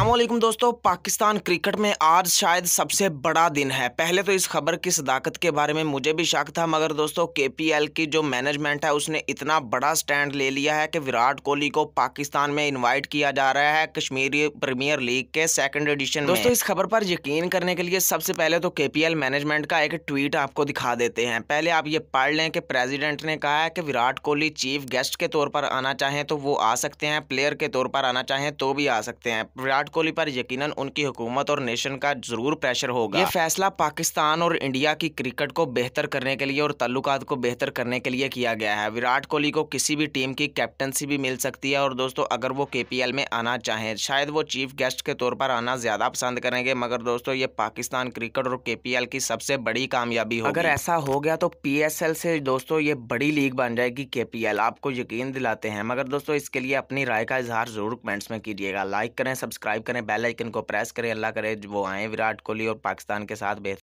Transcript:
असलम दोस्तों पाकिस्तान क्रिकेट में आज शायद सबसे बड़ा दिन है पहले तो इस खबर की सदाकत के बारे में मुझे भी शक था मगर दोस्तों एल की जो मैनेजमेंट है उसने इतना बड़ा स्टैंड ले लिया है कि विराट कोहली को पाकिस्तान में इनवाइट किया जा रहा है कश्मीरी प्रीमियर लीग के सेकंड एडिशन दोस्तों इस खबर पर यकीन करने के लिए सबसे पहले तो के मैनेजमेंट का एक ट्वीट आपको दिखा देते हैं पहले आप ये पढ़ लें कि प्रेजिडेंट ने कहा है कि विराट कोहली चीफ गेस्ट के तौर पर आना चाहें तो वो आ सकते हैं प्लेयर के तौर पर आना चाहें तो भी आ सकते हैं विराट विराट कोहली पर यकीनन उनकी हुकूमत और नेशन का जरूर प्रेशर होगा ये फैसला पाकिस्तान और इंडिया की क्रिकेट को बेहतर करने के लिए और ताल्लुक को बेहतर करने के लिए किया गया है विराट कोहली को किसी भी टीम की कैप्टनसी भी मिल सकती है और दोस्तों अगर वो के में आना चाहें शायद वो चीफ गेस्ट के तौर पर आना ज्यादा पसंद करेंगे मगर दोस्तों ये पाकिस्तान क्रिकेट और के की सबसे बड़ी कामयाबी हो अगर ऐसा हो गया तो पी से दोस्तों ये बड़ी लीग बन जाएगी के आपको यकीन दिलाते हैं मगर दोस्तों इसके लिए अपनी राय का इजहार जरूर कमेंट्स में कीजिएगा लाइक करें सब्सक्राइब सब्सक्राइब करें बेल आइकन को प्रेस करें अल्लाह करे वो आएँ विराट कोहली और पाकिस्तान के साथ बेहतर